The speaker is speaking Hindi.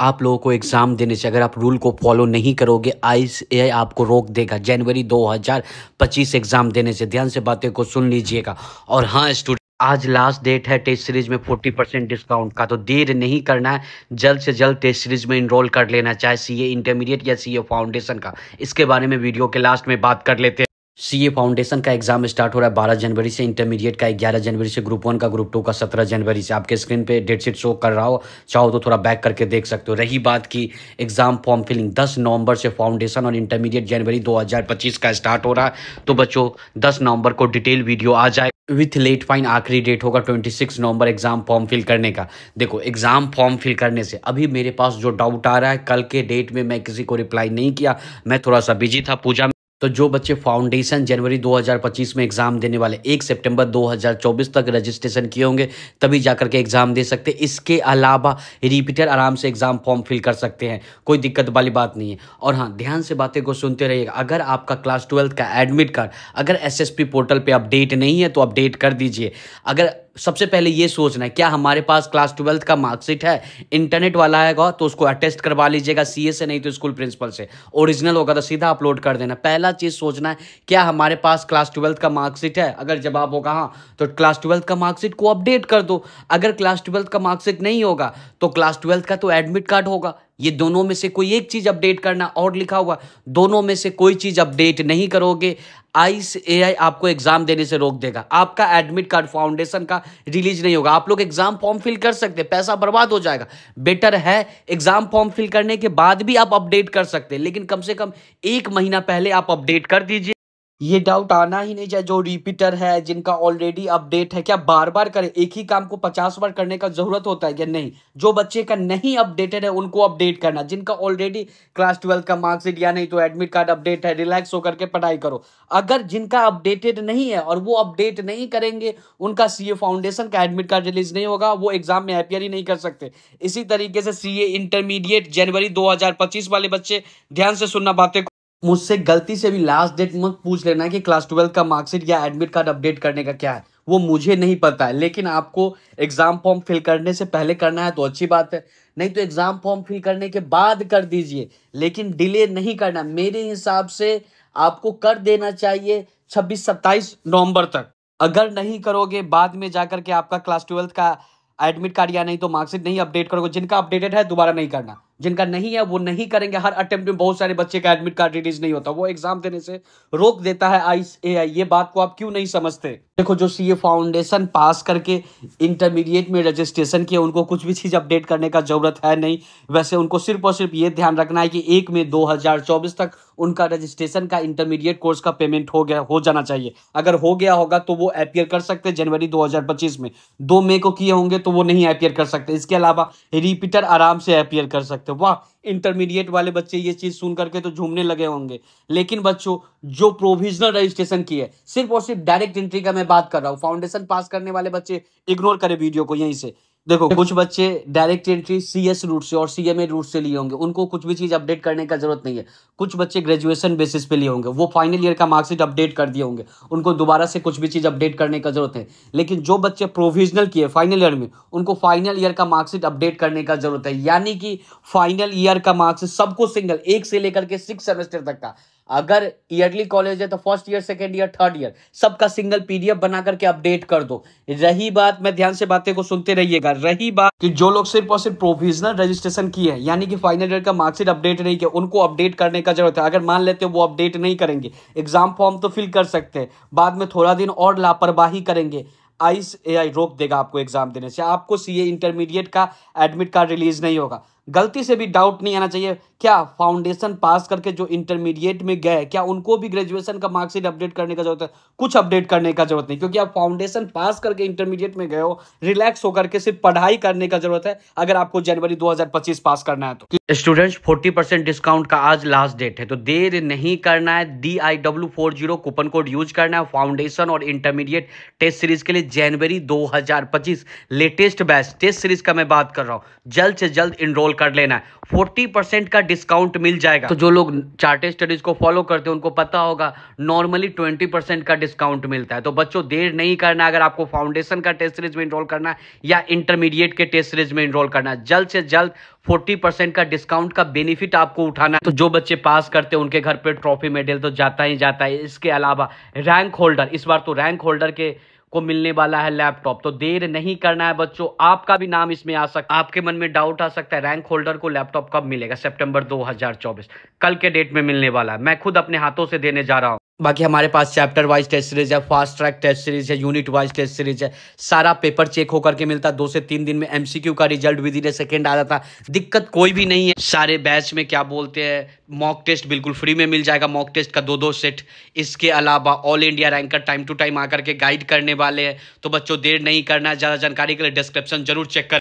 आप लोगों को एग्ज़ाम देने से अगर आप रूल को फॉलो नहीं करोगे आई ए आपको रोक देगा जनवरी 2025 एग्ज़ाम देने से ध्यान से बातें को सुन लीजिएगा और हाँ स्टूडेंट आज लास्ट डेट है टेस्ट सीरीज में 40 परसेंट डिस्काउंट का तो देर नहीं करना है जल्द से जल्द टेस्ट सीरीज में इनरोल कर लेना चाहे सीए इंटरमीडिएट या सीए फाउंडेशन का इसके बारे में वीडियो के लास्ट में बात कर लेते हैं सी ए फाउंडेशन का एग्जाम स्टार्ट हो रहा है बारह जनवरी से इंटरमीडिएट का ग्यारह जनवरी से ग्रुप वन का ग्रुप टू का सत्रह जनवरी से आपके स्क्रीन पे डेट शीट शो कर रहा हो चाहो तो थोड़ा बैक करके देख सकते हो रही बात की एग्जाम फॉर्म फिलिंग दस नवंबर से फाउंडेशन और इंटरमीडिएट जनवरी पच्चीस का स्टार्ट हो रहा है तो बच्चों दस नवंबर को डिटेल वीडियो आ जाए विथ लेट फाइन आखिरी डेट होगा 26 नवंबर एग्जाम फॉर्म फिल करने का देखो एग्जाम फॉर्म फिल करने से अभी मेरे पास जो डाउट आ रहा है कल के डेट में मैं किसी को रिप्लाई नहीं किया मैं थोड़ा सा बिजी था पूजा तो जो बच्चे फाउंडेशन जनवरी 2025 में एग्ज़ाम देने वाले 1 सितंबर 2024 तक रजिस्ट्रेशन किए होंगे तभी जा करके एग्ज़ाम दे सकते हैं इसके अलावा रिपीटर आराम से एग्ज़ाम फॉर्म फिल कर सकते हैं कोई दिक्कत वाली बात नहीं है और हाँ ध्यान से बातें को सुनते रहिएगा अगर आपका क्लास ट्वेल्थ का एडमिट कार्ड अगर एस पोर्टल पर अपडेट नहीं है तो अपडेट कर दीजिए अगर सबसे पहले ये सोचना है क्या हमारे पास क्लास ट्वेल्थ का मार्कशीट है इंटरनेट वाला आएगा तो उसको अटेस्ट करवा लीजिएगा सी से नहीं तो स्कूल प्रिंसिपल से ओरिजिनल होगा तो सीधा अपलोड कर देना पहला चीज़ सोचना है क्या हमारे पास क्लास ट्वेल्थ का मार्कशीट है अगर जवाब होगा हाँ तो क्लास ट्वेल्थ का मार्कशीट को अपडेट कर दो अगर क्लास ट्वेल्थ का मार्कशीट नहीं होगा तो क्लास ट्वेल्थ का तो एडमिट कार्ड होगा ये दोनों में से कोई एक चीज़ अपडेट करना और लिखा हुआ दोनों में से कोई चीज़ अपडेट नहीं करोगे आई एआई आपको एग्जाम देने से रोक देगा आपका एडमिट कार्ड फाउंडेशन का रिलीज नहीं होगा आप लोग एग्जाम फॉर्म फिल कर सकते हैं पैसा बर्बाद हो जाएगा बेटर है एग्जाम फॉर्म फिल करने के बाद भी आप अपडेट कर सकते हैं लेकिन कम से कम एक महीना पहले आप अपडेट कर दीजिए ये डाउट आना ही नहीं चाहिए जो रिपीटर है जिनका ऑलरेडी अपडेट है क्या बार बार करें एक ही काम को पचास बार करने का जरूरत होता है क्या नहीं जो बच्चे का नहीं अपडेटेड है उनको अपडेट करना जिनका ऑलरेडी क्लास ट्वेल्थ का मार्कशीट या नहीं तो एडमिट कार्ड अपडेट है रिलैक्स होकर के पढ़ाई करो अगर जिनका अपडेटेड नहीं है और वो अपडेट नहीं करेंगे उनका सी फाउंडेशन का एडमिट कार्ड रिलीज नहीं होगा वो एग्जाम में अपियर ही नहीं कर सकते इसी तरीके से सी इंटरमीडिएट जनवरी दो वाले बच्चे ध्यान से सुनना बातें मुझसे गलती से भी लास्ट डेट मत पूछ लेना कि क्लास ट्वेल्व का मार्कशीट या एडमिट कार्ड अपडेट करने का क्या है वो मुझे नहीं पता है लेकिन आपको एग्ज़ाम फॉर्म फिल करने से पहले करना है तो अच्छी बात है नहीं तो एग्ज़ाम फॉर्म फिल करने के बाद कर दीजिए लेकिन डिले नहीं करना मेरे हिसाब से आपको कर देना चाहिए छब्बीस सत्ताईस नवंबर तक अगर नहीं करोगे बाद में जाकर के आपका क्लास ट्वेल्थ का एडमिट कार्ड या नहीं तो मार्कशीट नहीं अपडेट करोगे जिनका अपडेटेड है दोबारा नहीं करना जिनका नहीं है वो नहीं करेंगे हर अटेम्प्ट में बहुत सारे बच्चे का एडमिट कार्ड रिलीज नहीं होता वो एग्जाम देने से रोक देता है आई ये बात को आप क्यों नहीं समझते देखो जो सी ए फाउंडेशन पास करके इंटरमीडिएट में रजिस्ट्रेशन किया उनको कुछ भी चीज़ अपडेट करने का ज़रूरत है नहीं वैसे उनको सिर्फ और सिर्फ ये ध्यान रखना है कि एक हजार 2024 तक उनका रजिस्ट्रेशन का इंटरमीडिएट कोर्स का पेमेंट हो गया हो जाना चाहिए अगर हो गया होगा तो वो अपियर कर सकते हैं जनवरी 2025 में दो मई को किए होंगे तो वो नहीं अपियर कर सकते इसके अलावा रिपीटर आराम से अपियर कर सकते वाह इंटरमीडिएट वाले बच्चे ये चीज़ सुन करके तो झूमने लगे होंगे लेकिन बच्चों जो प्रोविजनल रजिस्ट्रेशन की है सिर्फ और सिर्फ डायरेक्ट एंट्री का मैं बात कर रहा हूँ फाउंडेशन पास करने वाले बच्चे इग्नोर करें वीडियो को यहीं से देखो कुछ बच्चे direct entry C S route से और सी एम ए रूट से लिए होंगे उनको कुछ भी चीज़ अपडेट करने का जरूरत नहीं है कुछ बच्चे ग्रेजुएशन बेसिस पे लिए होंगे वो फाइनल ईयर का मार्कशीट अपडेट कर दिए होंगे उनको दोबारा से कुछ भी चीज़ अपडेट करने का जरूरत है लेकिन जो बच्चे प्रोविजनल किए फाइनल ईयर में उनको फाइनल ईयर का मार्कशीट अपडेट करने का जरूरत है यानी कि फाइनल ईयर का मार्कशीट सबको सिंगल एक से लेकर के सिक्स सेमेस्टर तक का अगर ईयरली कॉलेज है तो first year second year third year सबका सिंगल पीडीएफ बना करके अपडेट कर दो रही बात मैं ध्यान से बातें को सुनते रहिएगा रही बात कि जो लोग सिर्फ और सिर्फ प्रोविजनल रजिस्ट्रेशन किए हैं यानी कि फाइनल ईयर का मार्कशीट अपडेट नहीं किया उनको अपडेट करने का जरूरत है अगर मान लेते हो वो अपडेट नहीं करेंगे एग्जाम फॉर्म तो फिल कर सकते हैं बाद में थोड़ा दिन और लापरवाही करेंगे आइस ए रोक देगा आपको एग्जाम देने से आपको सी इंटरमीडिएट का एडमिट कार्ड रिलीज नहीं होगा गलती से भी डाउट नहीं आना चाहिए क्या फाउंडेशन पास करके जो इंटरमीडिएट में गए क्या उनको भी ग्रेजुएशन का मार्कशीट अपडेट करने का जरूरत है कुछ अपडेट करने का जरूरत नहीं क्योंकि आप फाउंडेशन पास करके इंटरमीडिएट में गए हो रिलैक्स होकर के सिर्फ पढ़ाई करने का जरूरत है अगर आपको जनवरी दो पास करना है तो स्टूडेंट्स फोर्टी डिस्काउंट का आज लास्ट डेट है तो देर नहीं करना है D I W four zero coupon code use करना है फाउंडेशन और इंटरमीडिएट टेस्ट सीरीज के लिए जनवरी दो लेटेस्ट बैच टेस्ट सीरीज का मैं बात कर रहा हूँ जल्द से जल्द इनरोल कर लेना है फोर्टी परसेंट का डिस्काउंट मिल जाएगा तो जो लोग चार्टेड स्टडीज को फॉलो करते हैं उनको पता होगा नॉर्मली ट्वेंटी परसेंट का डिस्काउंट मिलता है तो बच्चों देर नहीं करना अगर आपको फाउंडेशन का टेस्ट सीरीज में इनरोल करना या इंटरमीडिएट के टेस्ट सीरीज में इनरोल करना जल्द से जल्द फोर्टी परसेंट का डिस्काउंट का बेनिफिट आपको उठाना है तो जो बच्चे पास करते हैं उनके घर पे ट्रॉफी मेडल तो जाता ही जाता है इसके अलावा रैंक होल्डर इस बार तो रैंक होल्डर के को मिलने वाला है लैपटॉप तो देर नहीं करना है बच्चों आपका भी नाम इसमें आ सकता आपके मन में डाउट आ सकता है रैंक होल्डर को लैपटॉप कब मिलेगा सितंबर 2024 कल के डेट में मिलने वाला है मैं खुद अपने हाथों से देने जा रहा हूं बाकी हमारे पास चैप्टर वाइज टेस्ट सीरीज है फास्ट ट्रैक टेस्ट सीरीज है यूनिट वाइज टेस्ट सीरीज है सारा पेपर चेक होकर के मिलता दो से तीन दिन में एमसीक्यू का result within a second आ जाता दिक्कत कोई भी नहीं है सारे बैच में क्या बोलते हैं मॉक टेस्ट बिल्कुल फ्री में मिल जाएगा मॉक टेस्ट का दो दो सेट इसके अलावा all India ranker time to time आकर के गाइड करने वाले हैं तो बच्चों देर नहीं करना ज़्यादा जानकारी के लिए डिस्क्रिप्शन जरूर चेक कर